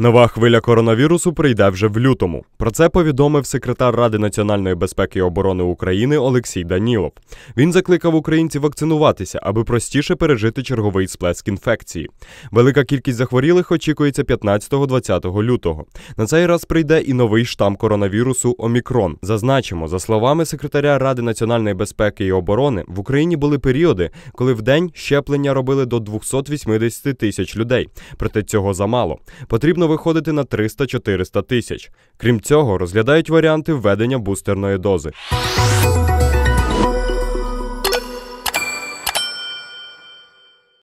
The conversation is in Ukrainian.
Нова хвиля коронавірусу прийде вже в лютому. Про це повідомив секретар Ради національної безпеки і оборони України Олексій Данілов. Він закликав українців вакцинуватися, аби простіше пережити черговий сплеск інфекції. Велика кількість захворілих очікується 15-20 лютого. На цей раз прийде і новий штам коронавірусу Омікрон. Зазначимо, за словами секретаря Ради національної безпеки і оборони, в Україні були періоди, коли в день щеплення робили до 280 тисяч людей. Проте цього замало. Потрібно виходити на 300-400 тисяч. Крім цього, розглядають варіанти введення бустерної дози.